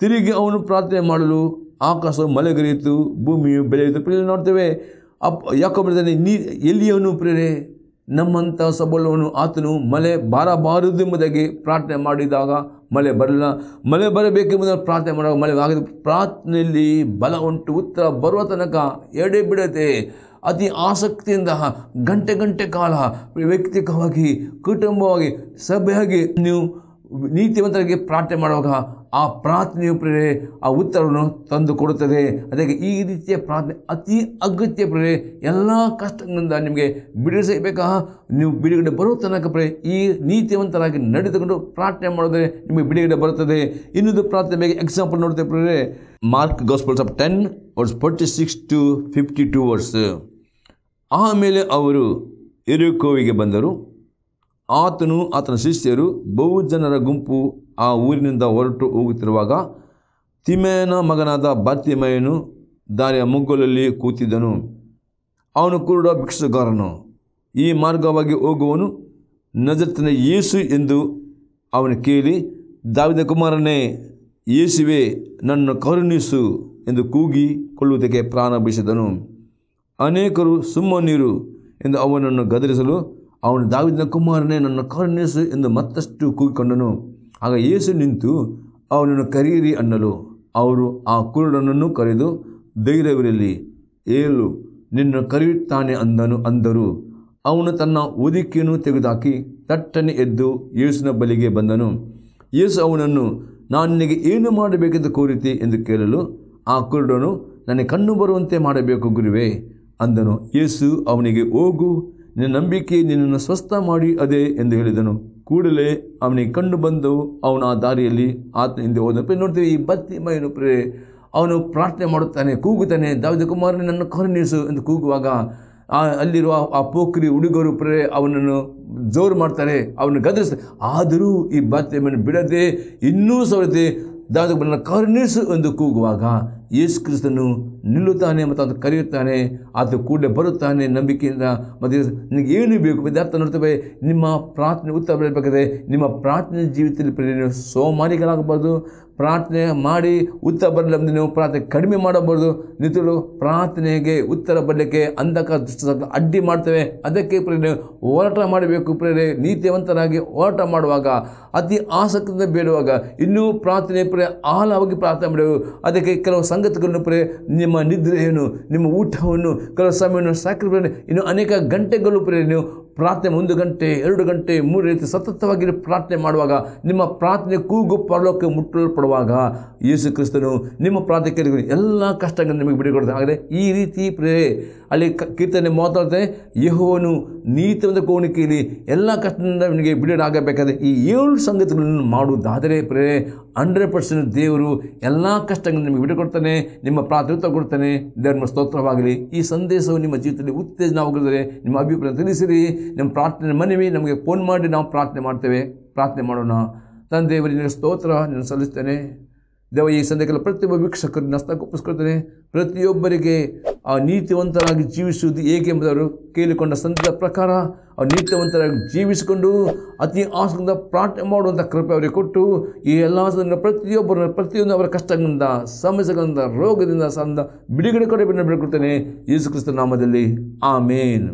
ತಿರುಗಿ ಅವನು ಪ್ರಾರ್ಥನೆ ಮಾಡಲು ಆಕಾಶ ಮಳೆಗರೆಯಿತು ಭೂಮಿಯು ಬೆಳೆಯಿತು ಪ್ರೇರಣೆ ನೋಡ್ತೇವೆ ಅಪ್ ಯಾಕೊಬ್ರದ್ದಾನೆ ನೀ ಎಲ್ಲಿಯವನು ಪ್ರೇರೆ ನಮ್ಮಂಥ ಸಬಲವನ್ನು ಆತನು ಮಳೆ ಬಾರಬಾರದೆಂಬುದಾಗಿ ಪ್ರಾರ್ಥನೆ ಮಾಡಿದಾಗ ಮಳೆ ಬರಲಿಲ್ಲ ಮಳೆ ಬರಬೇಕೆಂಬುದನ್ನು ಪ್ರಾರ್ಥನೆ ಮಾಡುವಾಗ ಮಳೆ ಆಗುತ್ತೆ ಪ್ರಾರ್ಥನೆಯಲ್ಲಿ ಬಲ ಉಂಟು ಉತ್ತರ ಬರುವ ತನಕ ಎಡೆ ಬಿಡತೆ ಅತಿ ಆಸಕ್ತಿಯಿಂದ ಗಂಟೆ ಗಂಟೆ ಕಾಲ ವೈಯಕ್ತಿಕವಾಗಿ ಕುಟುಂಬವಾಗಿ ಸಭೆಯಾಗಿ ನೀವು ನೀತಿವಂತರಿಗೆ ಪ್ರಾರ್ಥನೆ ಮಾಡುವಾಗ ಆ ಪ್ರಾರ್ಥನೆಯ ಪ್ರೇರೆ ಆ ಉತ್ತರವನ್ನು ತಂದು ಕೊಡುತ್ತದೆ ಅದಕ್ಕೆ ಈ ರೀತಿಯ ಪ್ರಾರ್ಥನೆ ಅತಿ ಅಗತ್ಯ ಪ್ರೇರೆ ಎಲ್ಲ ಕಷ್ಟಗಳಿಂದ ನಿಮಗೆ ಬಿಡಿಸಬೇಕಾ ನೀವು ಬಿಡುಗಡೆ ಬರುವ ತನಕ ಪ್ರೇ ಈ ನೀತಿವಂತರಾಗಿ ನಡೆದುಕೊಂಡು ಪ್ರಾರ್ಥನೆ ಮಾಡಿದರೆ ನಿಮಗೆ ಬಿಡುಗಡೆ ಬರುತ್ತದೆ ಇನ್ನೊಂದು ಪ್ರಾರ್ಥನೆ ಬಗ್ಗೆ ಎಕ್ಸಾಂಪಲ್ ನೋಡ್ತೇವೆ ಪ್ರೇರೆ Mark gospels of ten verse forty six to fifty two verse ಆಮೇಲೆ ಅವರು ಎರಿಕೋವಿಗೆ ಬಂದರು ಆತನು ಆತನ ಶಿಷ್ಯರು ಬಹುಜನರ ಗುಂಪು ಆ ಊರಿನಿಂದ ಹೊರಟು ಹೋಗುತ್ತಿರುವಾಗ ತಿಮೇನ ಮಗನಾದ ಬಾರ್ತಿಮಯನು ದಾರಿಯ ಮುಗ್ಗಲಲ್ಲಿ ಕೂತಿದ್ದನು ಅವನು ಕುರುಡ ಭಿಕ್ಷುಗಾರನು ಈ ಮಾರ್ಗವಾಗಿ ಹೋಗುವನು ನಜತ್ತಿನ ಯೇಸು ಎಂದು ಅವನು ಕೇಳಿ ದಾವಿದ ಕುಮಾರನೇ ಯೇಸುವೆ ನನ್ನ ಕರುಣಿಸು ಎಂದು ಕೂಗಿ ಪ್ರಾರಂಭಿಸಿದನು ಅನೇಕರು ಸುಮ್ಮನಿರು ಎಂದು ಅವನನ್ನು ಗದರಿಸಲು ಅವನು ದಾವಿದನ ಕುಮಾರನೇ ನನ್ನ ಕರುಣಿಸು ಎಂದು ಮತ್ತಷ್ಟು ಕೂಗಿಕೊಂಡನು ಆಗ ಯೇಸು ನಿಂತು ಅವನನ್ನು ಕರೆಯಿರಿ ಅನ್ನಲು ಅವರು ಆ ಕುರುಡನನ್ನು ಕರೆದು ಧೈರ್ಯವಿರಲಿ ಏಳು ನಿನ್ನ ಕರೆಯುತ್ತಾನೆ ಅಂದನು ಅಂದರು ಅವನು ತನ್ನ ಓದಿಕೆಯನ್ನು ತೆಗೆದುಹಾಕಿ ತಟ್ಟನೆ ಎದ್ದು ಯೇಸುನ ಬಳಿಗೆ ಬಂದನು ಯೇಸು ಅವನನ್ನು ನಾನು ನಿನಗೆ ಏನು ಮಾಡಬೇಕೆಂದು ಕೋರಿತಿ ಎಂದು ಕೇಳಲು ಆ ಕುರುಡನು ನನಗೆ ಕಣ್ಣು ಬರುವಂತೆ ಮಾಡಬೇಕು ಗುರುವೆ ಅಂದನು ಯೇಸು ಅವನಿಗೆ ಹೋಗು ನಿನ್ನ ನಂಬಿಕೆ ನಿನ್ನನ್ನು ಸ್ವಸ್ಥ ಮಾಡಿ ಅದೇ ಎಂದು ಹೇಳಿದನು ಕೂಡಲೇ ಅವನಿಗೆ ಕಂಡು ಬಂದು ಅವನು ಆ ದಾರಿಯಲ್ಲಿ ಆತ ಹಿಂದೆ ಹೋದಪ್ಪ ನೋಡ್ತೀವಿ ಈ ಬತ್ತಿ ಮೈನು ಪ್ರೇ ಅವನು ಪ್ರಾರ್ಥನೆ ಮಾಡುತ್ತಾನೆ ಕೂಗುತ್ತಾನೆ ದಾವಿದ ಕುಮಾರನೇ ನನ್ನ ಕರುಣಿಸು ಎಂದು ಕೂಗುವಾಗ ಅಲ್ಲಿರುವ ಆ ಪೋಖ್ರಿ ಹುಡುಗರು ಪ್ರೇ ಅವನನ್ನು ಜೋರು ಮಾಡ್ತಾರೆ ಅವನು ಗದರಿಸ್ತಾರೆ ಆದರೂ ಈ ಬಾತ್ಯವನ್ನು ಬಿಡದೆ ಇನ್ನೂ ಸವರದೆ ದಾವಿದ ಕುಮಾರನ ಕರುಣಿಸು ಎಂದು ಕೂಗುವಾಗ ಯೇಸು ಕ್ರಿಸ್ತನು ನಿಲ್ಲುತ್ತಾನೆ ಮತ್ತು ಅದು ಕರೆಯುತ್ತಾನೆ ಅದು ಕೂಡಲೇ ಬರುತ್ತಾನೆ ನಂಬಿಕೆಯಿಂದ ಮತ್ತು ನಿಮಗೆ ಏನು ಬೇಕು ವಿದ್ಯಾರ್ಥ ನೋಡ್ತೇವೆ ನಿಮ್ಮ ಪ್ರಾರ್ಥನೆ ಉತ್ತರ ಬರಬೇಕಾದ್ರೆ ನಿಮ್ಮ ಪ್ರಾರ್ಥನೆ ಜೀವಿತದಲ್ಲಿ ನೀವು ಸೋಮಾರಿಗಳಾಗಬಾರ್ದು ಪ್ರಾರ್ಥನೆ ಮಾಡಿ ಉತ್ತರ ಬರಲಿಲ್ಲ ನೀವು ಪ್ರಾರ್ಥನೆ ಕಡಿಮೆ ಮಾಡಬಾರ್ದು ನಿತಿಗಳು ಪ್ರಾರ್ಥನೆಗೆ ಉತ್ತರ ಬರಲಿಕ್ಕೆ ಅಂಧಕಾರ ದುಷ್ಟ ಅಡ್ಡಿ ಮಾಡ್ತೇವೆ ಅದಕ್ಕೆ ಪ್ರೇರಣೆ ಹೋರಾಟ ಮಾಡಬೇಕು ಪ್ರೇರಣೆ ನೀತಿವಂತರಾಗಿ ಹೋರಾಟ ಮಾಡುವಾಗ ಅತಿ ಆಸಕ್ತಿಯಿಂದ ಬೇಡುವಾಗ ಇನ್ನೂ ಪ್ರಾರ್ಥನೆ ಪ್ರೇ ಆಳವಾಗಿ ಪ್ರಾರ್ಥನೆ ಮಾಡಬೇಕು ಅದಕ್ಕೆ ಕೆಲವು ಸಂ ಸಂಗತಿಗಳನ್ನು ಪ್ರೆ ನಿಮ್ಮ ನಿದ್ರೆಯನ್ನು ನಿಮ್ಮ ಊಟವನ್ನು ಕೆಲವು ಸಮಯವನ್ನು ಸಾಕಿರ್ಬೇ ಇನ್ನು ಅನೇಕ ಗಂಟೆಗಳು ನೀವು ಪ್ರಾರ್ಥನೆ ಒಂದು ಗಂಟೆ ಎರಡು ಗಂಟೆ ಮೂರು ರೀತಿ ಸತತವಾಗಿ ಪ್ರಾರ್ಥನೆ ಮಾಡುವಾಗ ನಿಮ್ಮ ಪ್ರಾರ್ಥನೆ ಕೂಗು ಪರಲೋಕಕ್ಕೆ ಮುಟ್ಟಲ್ಪಡುವಾಗ ಯೇಸು ಕ್ರಿಸ್ತನು ನಿಮ್ಮ ಪ್ರಾರ್ಥನೆ ಎಲ್ಲ ಕಷ್ಟಗಳನ್ನು ನಿಮಗೆ ಬಿಡಿಕೊಡ್ತಾರೆ ಆದರೆ ಈ ರೀತಿ ಪ್ರೇ ಅಲ್ಲಿ ಕೀರ್ತನೆ ಮಾತಾಡ್ತಾರೆ ಯಹೋವನು ನೀತಿವಂತ ಕೋಣಿಕೆಯಲ್ಲಿ ಎಲ್ಲ ಕಷ್ಟದಿಂದ ನಿಮಗೆ ಬಿಡುಗಡೆ ಈ ಏಳು ಸಂಗತಿಗಳನ್ನು ಮಾಡುವುದಾದರೆ ಪ್ರೇ ಹಂಡ್ರೆಡ್ ಪರ್ಸೆಂಟ್ ದೇವರು ಎಲ್ಲ ಕಷ್ಟಗಳನ್ನು ನಿಮಗೆ ಬಿಡುಗೊಡ್ತಾನೆ ನಿಮ್ಮ ಪ್ರಾರ್ಥನೆ ತಗೊಡ್ತಾನೆ ಧರ್ಮ ಸ್ತೋತ್ರವಾಗಲಿ ಈ ಸಂದೇಶವು ನಿಮ್ಮ ಜೀವಿತದಲ್ಲಿ ಉತ್ತೇಜನವಾಗಿರ್ತಾರೆ ನಿಮ್ಮ ಅಭಿಪ್ರಾಯ ತಿಳಿಸಿರಿ ನಿಮ್ಮ ಪ್ರಾರ್ಥನೆ ಮನವಿ ನಮಗೆ ಫೋನ್ ಮಾಡಿ ನಾವು ಪ್ರಾರ್ಥನೆ ಮಾಡ್ತೇವೆ ಪ್ರಾರ್ಥನೆ ಮಾಡೋಣ ತಂದೆಯವರಿಗೆ ನಿನ್ನ ಸ್ತೋತ್ರ ನಾನು ಸಲ್ಲಿಸ್ತೇನೆ ದೇವ ಈ ಸಂದರ್ಭದಲ್ಲಿ ಪ್ರತಿಯೊಬ್ಬ ವೀಕ್ಷಕರನ್ನ ಹಸ್ತಗೊಪ್ಪಿಸ್ಕೊಳ್ತೇನೆ ಪ್ರತಿಯೊಬ್ಬರಿಗೆ ಆ ನೀತಿವಂತರಾಗಿ ಜೀವಿಸುವುದು ಹೇಗೆ ಎಂಬುದವರು ಕೇಳಿಕೊಂಡ ಸಂದದ ಪ್ರಕಾರ ಆ ನೀತಿವಂತರಾಗಿ ಜೀವಿಸಿಕೊಂಡು ಅತಿ ಆಸದಿಂದ ಪ್ರಾರ್ಥನೆ ಮಾಡುವಂಥ ಕೃಪೆ ಅವರಿಗೆ ಕೊಟ್ಟು ಈ ಎಲ್ಲ ಪ್ರತಿಯೊಬ್ಬರ ಪ್ರತಿಯೊಂದು ಅವರ ಕಷ್ಟಗಳಿಂದ ಸಮಸ್ಯೆಗಳಿಂದ ರೋಗದಿಂದ ಸಂದ ಬಿಡುಗಡೆ ಕೊಡಬೇಕು ಬಿಡ್ಕೊಡ್ತೇನೆ ಯೇಸು ಕ್ರಿಸ್ತ ನಾಮದಲ್ಲಿ ಆಮೇನ್